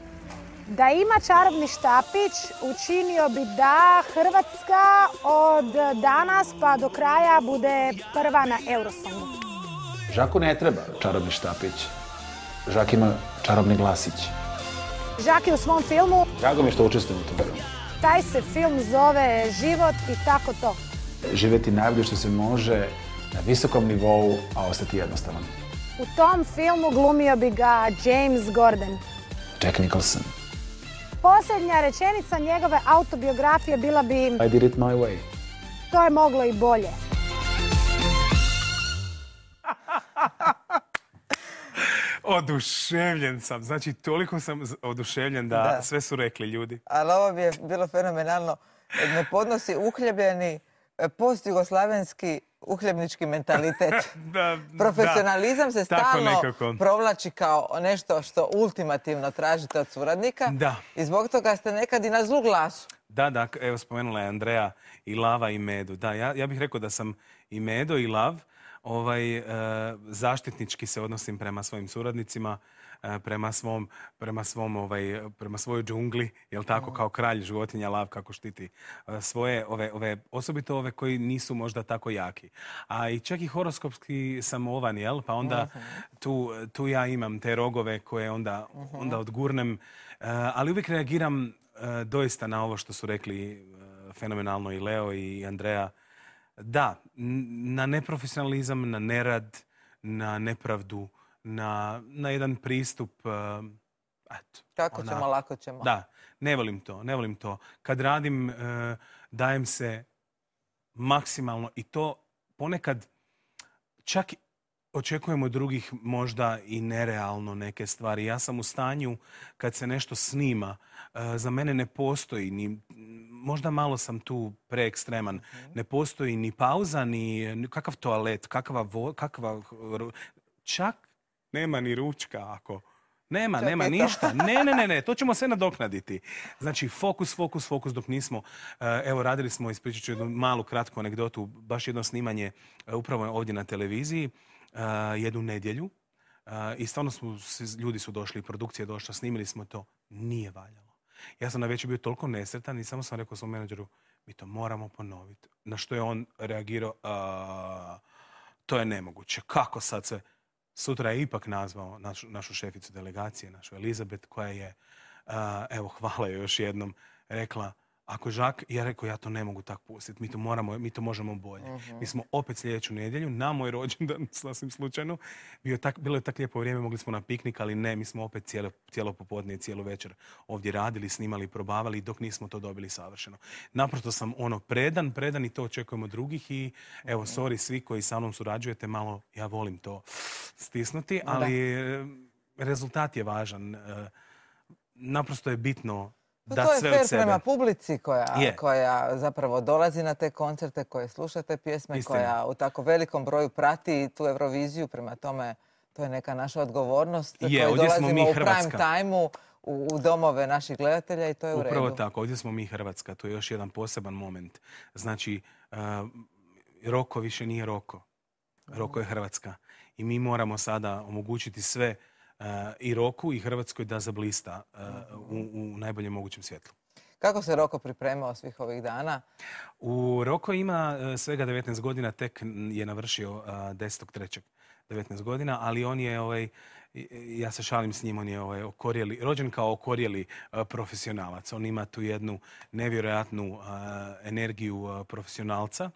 Da ima čarobni štapić, učinio bi da Hrvatska od danas pa do kraja bude prva na Eurosongu. Žaku ne treba čarobni štapić. Žak ima čarobni glasić. Žak je u svom filmu... Drago mi je što učestvujem u tom filmu. Taj se film zove Život i tako to. Živeti najbolje što se može na visokom nivou, a ostati jednostavan. U tom filmu glumio bi ga James Gordon. Jack Nicholson. Posljednja rečenica njegove autobiografije bila bi... I did it my way. To je moglo i bolje. Oduševljen sam. Znači, toliko sam oduševljen da, sve su rekli ljudi. Ali ovo bi je bilo fenomenalno. Ne podnosi uhljebljeni e, post-jugoslavenski uhljebnički mentalitet. Profesionalizam se stalno provlači kao nešto što ultimativno tražite od suradnika. Da. I zbog toga ste nekad i na zlu glasu. Da, da, evo spomenula je Andreja i lava i medu. Da, ja, ja bih rekao da sam i medo i lav. Ovaj, eh, zaštitnički se odnosim prema svojim suradnicima E, prema svom, prema svom ovaj, prema svojoj džungli, jel tako, kao kralj životinja lav kako štiti e, svoje ove, ove, osobito ove koji nisu možda tako jaki. A i čak i horoskopski sam jel? Pa onda mhm. tu, tu ja imam te rogove koje onda, mhm. onda odgurnem, e, ali uvijek reagiram doista na ovo što su rekli fenomenalno i Leo i Andreja. Da, na neprofesionalizam, na nerad, na nepravdu, na, jedan pristup... Eh, ćemo, lako ćemo. Da, ne volim to, ne volim to. Kad radim, eh, dajem se maksimalno i to ponekad čak očekujemo od drugih možda i nerealno neke stvari. Ja sam u stanju kad se nešto snima, eh, za mene ne postoji ni, možda malo sam tu preekstreman, mhm. ne postoji ni pauza, ni kakav toalet, kakva čak nema ni ručka ako... Nema, nema ništa. Ne, ne, ne, ne, to ćemo sve nadoknaditi. Znači, fokus, fokus, fokus dok nismo. Eh, evo, radili smo, ispričat ću jednu malu kratku anegdotu, baš jedno snimanje eh, upravo ovdje na televiziji, eh, jednu nedjelju. I stvarno su, ljudi su došli, produkcija je došla, snimili smo to. Nije valjalo. Ja sam na večer bio toliko nesretan i samo sam rekao svom menadžeru, mi to moramo ponoviti. Na što je on reagirao, to je nemoguće, kako sad sve? Sutra je ipak nazvao našu, našu šeficu delegacije, našu Elizabet, koja je, evo hvala joj još jednom, rekla ako Žak, ja rekao, ja to ne mogu tako pustiti, mi to, moramo, mi to možemo bolje. Mhm. Mi smo opet sljedeću nedjelju, na moj rođendan, sasvim slučajno, bio tak, bilo je tako lijepo vrijeme, mogli smo na piknik, ali ne, mi smo opet cijelo, cijelo popodne i cijelu večer ovdje radili, snimali, probavali, dok nismo to dobili savršeno. Naprosto sam ono predan, predan i to očekujemo drugih i evo, mhm. sorry, svi koji sa mnom surađujete, malo ja volim to stisnuti, ali eh, rezultat je važan. Eh, naprosto je bitno pa da to je fair prema publici koja, zapravo dolazi na te koncerte, koje sluša te pjesme, koja u tako velikom broju prati tu Euroviziju. Prema tome, to je neka naša odgovornost je, ovdje dolazimo mi u prime time u, u domove naših gledatelja i to je u redu. tako, ovdje smo mi Hrvatska, to je još jedan poseban moment. Znači, eh, Roko više nije Roko. Roko je Hrvatska. I mi moramo sada omogućiti sve i Roku i Hrvatskoj da zablista eh, u, u najboljem mogućem svjetlu. Kako se Roko pripremao svih ovih dana? U Roko ima eh, svega 19 godina, tek je navršio 10.3. Eh, 19 godina, ali on je, ovaj, ja se šalim s njim, on je ovaj, rođen kao okorjeli profesionalac. On ima tu jednu nevjerojatnu energiju profesionalca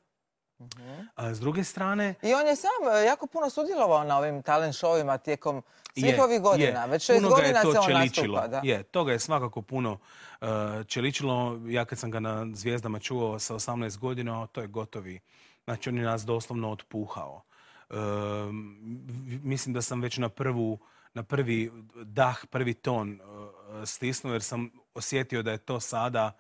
a s druge strane... I on je sam e, jako puno sudjelovao na ovim talent šovima tijekom svih ovih godina. Već šest godina se on nastupa. Da. Je, toga je svakako puno e, čeličilo. Ja kad sam ga na Zvijezdama čuo sa 18 godina, to je gotovi. Znači, on je nas doslovno otpuhao. E, mislim da sam već na prvu na prvi dah, prvi ton stisnuo jer sam osjetio da je to sada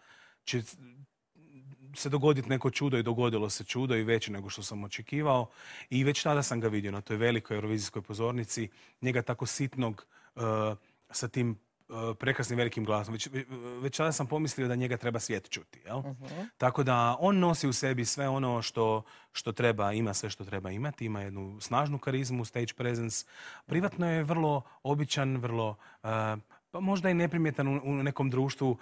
se dogoditi neko čudo i dogodilo se čudo i veće nego što sam očekivao. I već tada sam ga vidio na toj velikoj eurovizijskoj pozornici. Njega tako sitnog e, sa tim e, prekrasnim velikim glasom. Već, već tada sam pomislio da njega treba svijet čuti. Mhm. Tako da on nosi u sebi sve ono što, treba, ima sve što treba imati. Ima jednu snažnu karizmu, stage presence. Privatno je vrlo običan, vrlo... E, pa možda i neprimjetan u nekom društvu.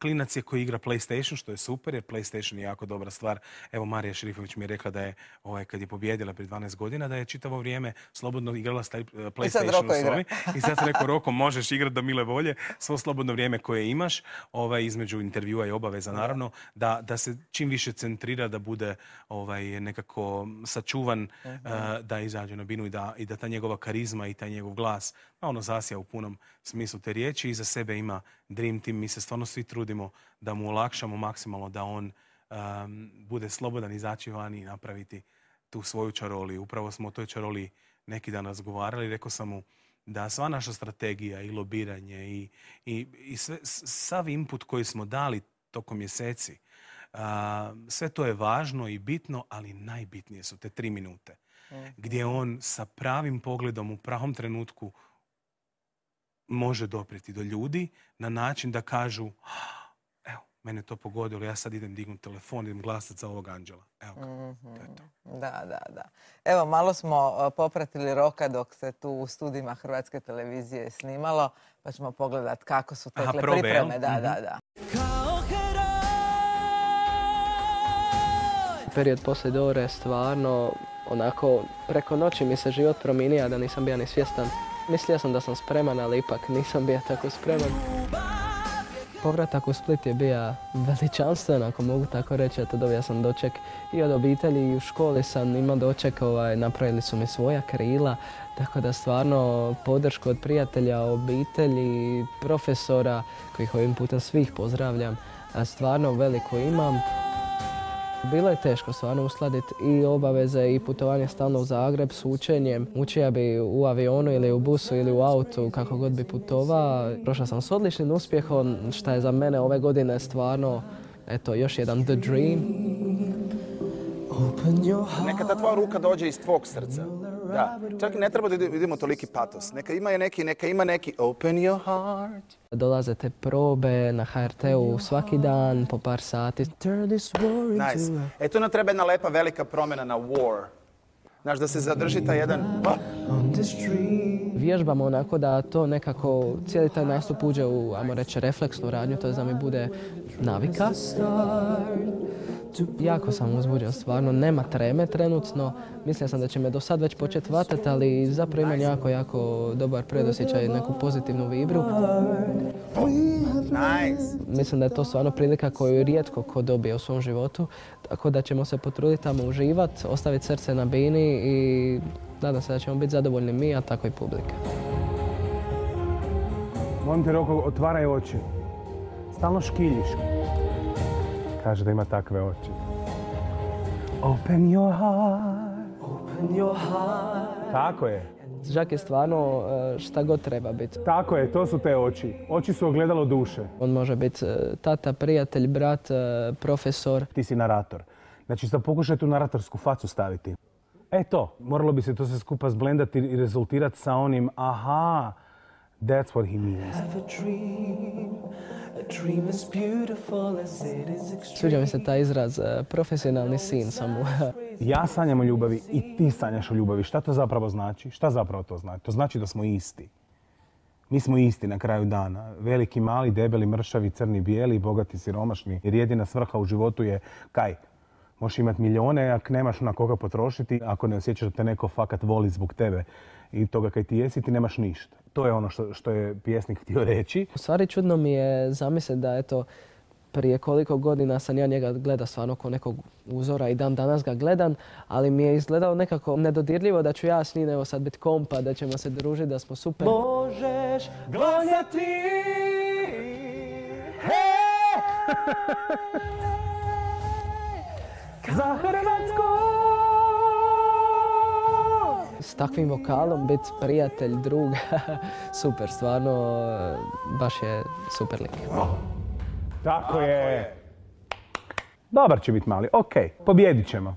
Klinac je koji igra PlayStation, što je super, jer PlayStation je jako dobra stvar. Evo, Marija Šerifović mi je rekla da je, ovaj, kad je pobjedila prije 12 godina, da je čitavo vrijeme slobodno igrala PlayStation e, I sad u I sad sam rekao, Roko, možeš igrati do mile volje, svo slobodno vrijeme koje imaš, ovaj, između intervjua i obaveza, naravno, da, se čim više centrira, da bude ovaj, nekako sačuvan, mhm. da izađe na binu da, i da ta njegova karizma i taj njegov glas a ono zasija u punom smislu te riječi iza za sebe ima Dream Team. Mi se stvarno svi trudimo da mu olakšamo maksimalno da on bude slobodan izaći van i napraviti tu svoju čaroliju. Upravo smo o toj čaroliji neki dan razgovarali. Rekao sam mu da sva naša strategija i lobiranje i, sav input koji smo dali tokom mjeseci, sve to je važno i bitno, ali najbitnije su te tri minute. Mhm. Gdje on sa pravim pogledom u pravom trenutku može dopriti do ljudi na način da kažu ah, evo, mene to pogodilo, ja sad idem dignuti telefon, idem glasati za ovog anđela. Evo ga, to je to. Mhm, da, da, da. Evo, malo smo uh, popratili roka dok se tu u studijima Hrvatske televizije snimalo, pa ćemo pogledati kako su tekle pripreme. Da, mhm. da, da. Period stvarno onako preko noći mi se život promijenio da nisam bio ni svjestan. Mislio sam da sam spreman, ali ipak nisam bio tako spreman. Povratak u Split je bio veličanstven, ako mogu tako reći, eto dobio sam doček i od obitelji i u školi sam imao doček, ovaj, napravili su mi svoja krila, tako da stvarno podršku od prijatelja, obitelji, profesora, kojih ovim putem svih pozdravljam, stvarno veliko imam. Bilo je teško stvarno uskladiti i obaveze i putovanje stalno u Zagreb s učenjem. Učija bi u avionu ili u busu ili u autu kako god bi putova. Prošla sam s odličnim uspjehom što je za mene ove godine stvarno eto, još jedan The Dream. Neka ta tvoja ruka dođe iz tvog srca. Da. Čak i ne treba da vidimo toliki patos. Neka ima je neki, neka ima neki open your heart. Dolaze te probe na HRT-u svaki dan po par sati. Nice. E tu nam treba jedna lepa velika promjena na war. Znaš, da se zadrži taj jedan vježbamo onako da to nekako cijeli taj nastup uđe u, ajmo reći, refleksnu radnju, to je da mi bude navika. Jako sam uzbuđen, stvarno, nema treme trenutno. Mislio sam da će me do sad već početi vatati, ali zapravo imam jako, jako dobar predosjećaj, neku pozitivnu vibru. Mislim da je to stvarno prilika koju rijetko ko dobije u svom životu, tako da ćemo se potruditi tamo uživati, ostaviti srce na bini i Nadam se da ćemo biti zadovoljni mi, a tako i publika. Molim te, Roko, otvaraj oči. Stalno škiljiš. Kaže da ima takve oči. Open your heart. Open your heart. Tako je. Žak je stvarno eh, šta god treba biti. Tako je, to su te oči. Oči su ogledalo duše. On može biti eh, tata, prijatelj, brat, eh, profesor. Ti si narator. Znači, sad pokušaj tu naratorsku facu staviti. E to, moralo bi se to sve skupa zblendati i rezultirati sa onim aha, that's what he means. Sviđa mi se ta izraz, e, profesionalni sin sam mu. ja sanjam o ljubavi i ti sanjaš o ljubavi. Šta to zapravo znači? Šta zapravo to znači? To znači da smo isti. Mi smo isti na kraju dana. Veliki, mali, debeli, mršavi, crni, bijeli, bogati, siromašni. Jer jedina svrha u životu je kaj? Možeš imati milijone, ako nemaš na koga potrošiti, ako ne osjećaš da te neko fakat voli zbog tebe i toga kaj ti jesi, ti nemaš ništa. To je ono što, što je pjesnik htio reći. U stvari čudno mi je zamisliti da eto, prije koliko godina sam ja njega gledao stvarno kao nekog uzora i dan danas ga gledam, ali mi je izgledalo nekako nedodirljivo da ću ja s njim sad biti kompa, da ćemo se družiti, da smo super. Možeš glasati, Za Hrvatsko! S takvim vokalom biti prijatelj, drug, super, stvarno, baš je super lik. Tako je. Dobar će biti mali, ok, pobjedit ćemo.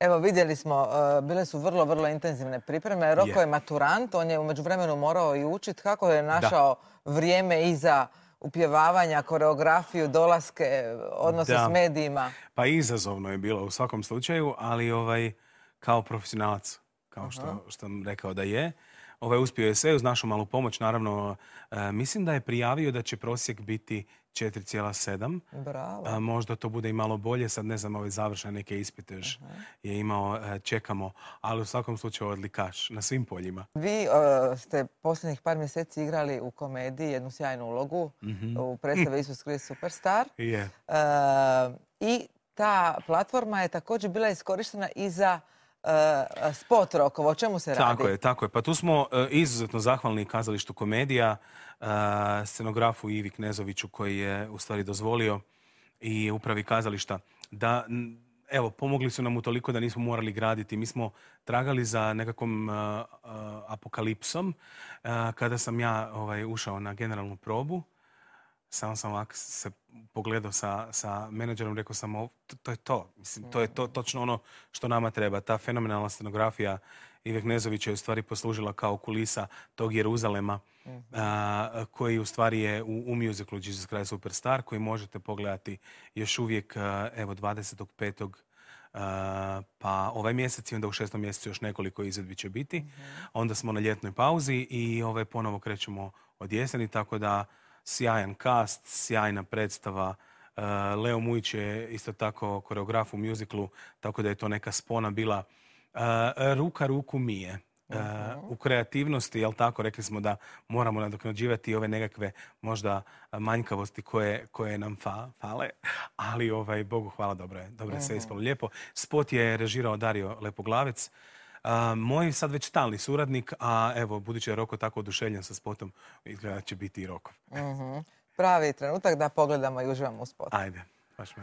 Evo vidjeli smo, e, bile su vrlo, vrlo intenzivne pripreme. Roko je maturant, on je umeđu vremenu morao i učit kako je našao vrijeme vrijeme iza upjevavanja, koreografiju, dolaske, eh, odnose s medijima. Pa izazovno je bilo u svakom slučaju, ali ovaj, kao profesionalac, kao što, što sam rekao da je, ovaj, uspio je sve uz našu malu pomoć. Naravno, eh, mislim da je prijavio da će prosjek biti 4,7. Bravo. možda to bude i malo bolje, sad ne znam, ove završene neke ispite još je imao, e, čekamo, ali u svakom slučaju odlikaš na svim poljima. Vi e, ste posljednjih par mjeseci igrali u komediji jednu sjajnu ulogu mhm. u predstave Isus Christ Superstar. E, I ta platforma je također bila iskorištena i za Eh, eh, spot rokovo. O čemu se radi? Tako je, tako je. Pa tu smo eh, izuzetno zahvalni kazalištu komedija, scenografu Ivi Knezoviću koji je u stvari dozvolio i upravi kazališta da evo, pomogli su nam u toliko da nismo morali graditi. Mi smo tragali za nekakvom apokalipsom kada sam ja ovaj, ušao na generalnu probu samo sam ovako se pogledao sa, sa menadžerom, rekao sam, to, je to. Mislim, to je to, mm. točno ono što nama treba. Ta fenomenalna scenografija Ive nezovića je u stvari poslužila kao kulisa tog Jeruzalema, mm. koji u stvari je u, u Jesus Christ Superstar, koji možete pogledati još uvijek, evo, 25. Uh, pa ovaj mjesec i onda u šestom mjesecu još nekoliko izvedbi će biti. Mhm. Onda smo na ljetnoj pauzi i ovaj ponovo krećemo od jeseni, tako da sjajan cast, sjajna predstava. E, Leo Mujić je isto tako koreograf u mjuziklu, tako da je to neka spona bila. E, Ruka ruku mije. E, u kreativnosti, jel tako, rekli smo da moramo nadoknađivati ove nekakve možda manjkavosti koje, nam fale, ali ovaj, Bogu hvala, dobro je, dobro sve ispalo lijepo. Spot je režirao Dario Lepoglavec, moj sad već stalni suradnik, a evo, budući je Roko tako oduševljen sa spotom, izgleda će biti i Rokov. Mhm. Pravi trenutak da pogledamo i uživamo u spotu. Ajde, baš me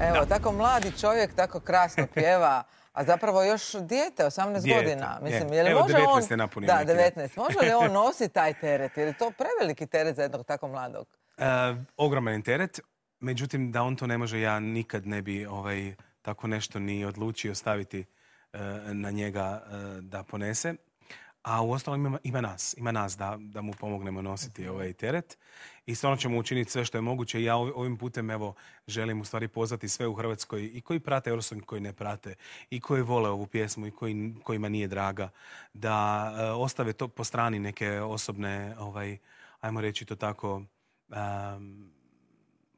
Evo, tako mladi čovjek tako krasno pjeva, a zapravo još dijete, 18 godina. Mislim, je li Evo, 19 on... napunio. Da, 19. Može li on nositi taj teret? Je li to preveliki teret za jednog tako mladog? E, ogroman teret. Međutim, da on to ne može, ja nikad ne bi ovaj, tako nešto ni odlučio staviti e, na njega e, da ponese. A u ostalom ima, ima nas, ima nas da, da mu pomognemo nositi mhm. ovaj teret. I stvarno ćemo učiniti sve što je moguće. Ja ovim putem evo, želim u stvari pozvati sve u Hrvatskoj i koji prate i koji ne prate, i koji vole ovu pjesmu i koji, kojima nije draga, da e, ostave to po strani neke osobne, ovaj, ajmo reći to tako,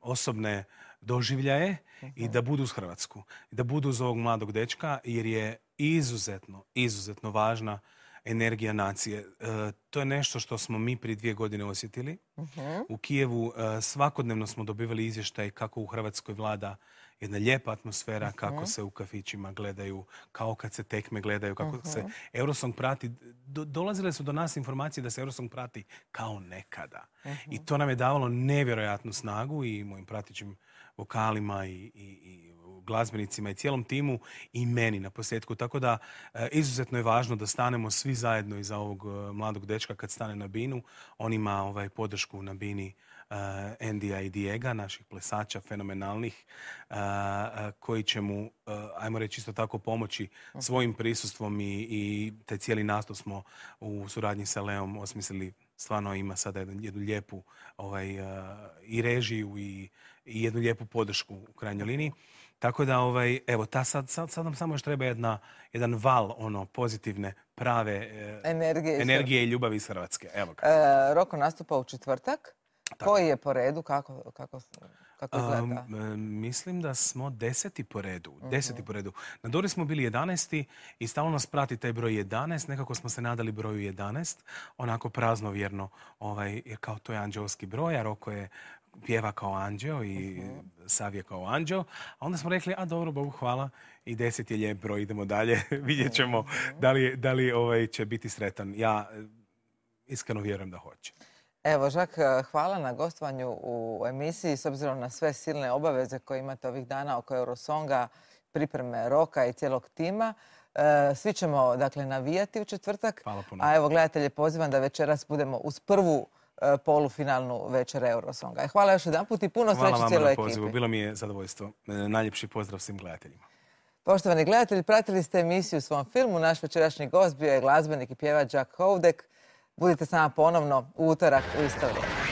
osobne doživljaje i mhm. da budu uz Hrvatsku. Da budu uz ovog mladog dečka jer je izuzetno, izuzetno važna energija nacije. E, to je nešto što smo mi prije dvije godine osjetili. Mhm. U Kijevu e, svakodnevno smo dobivali izvještaj kako u Hrvatskoj vlada jedna lijepa atmosfera mhm. kako se u kafićima gledaju, kao kad se tekme gledaju, kako se mhm. Eurosong prati. dolazile su do nas informacije da se Eurosong prati kao nekada. I mhm. to nam je davalo nevjerojatnu snagu i mojim pratićim vokalima i, glazbenicima i cijelom timu i meni na posljedku. Tako da eh, izuzetno je važno da stanemo svi zajedno iza ovog eh, mladog dečka kad stane na binu. On ima ovaj, podršku na bini Endija eh, i Diega, naših plesača fenomenalnih, eh, eh, koji će mu, ajmo reći isto tako, pomoći mhm. svojim prisustvom i, i taj cijeli nastup smo u suradnji sa Leom osmislili stvarno ima sada jednu, jednu lijepu ovaj, i režiju i, jednu lijepu podršku u krajnjoj liniji. Mhm. Tako da, ovaj, evo, sad, nam samo još treba jedan val ono pozitivne, prave energije, i ljubavi iz Hrvatske. Evo e, Roko nastupa u četvrtak. Koji je po redu? Kako, kako, izgleda? mislim da smo deseti po redu. Uh po redu. Na Dori smo bili jedanesti i stalno nas prati taj broj 11. Nekako smo se nadali broju 11. Onako vjerno Ovaj, jer kao to je anđelski broj, a Roko je pjeva kao anđeo i uh Sav kao anđeo. A onda smo rekli, a dobro, Bogu hvala, i deset je lijep broj, idemo dalje. Vidjet ćemo mhm. da li, da li ovaj će biti sretan. Ja iskreno vjerujem da hoće. Evo, Žak, eh, hvala na gostovanju u emisiji. S obzirom na sve silne obaveze koje imate ovih dana oko Eurosonga, pripreme Roka i cijelog tima, eh, svi ćemo dakle, navijati u četvrtak. Hvala puno. A evo, gledatelje, pozivam da večeras budemo uz prvu eh, polufinalnu večer Eurosonga. E, hvala još jedan put i puno sreće cijeloj ekipi. Hvala vam na pozivu. Bilo mi je zadovoljstvo. Najljepši pozdrav svim gledateljima. Poštovani gledatelji, pratili ste emisiju u svom filmu. Naš večerašnji gost bio je glazbenik i pjevač Jack Hovdek. Budite s nama ponovno u utorak u isto vrijeme.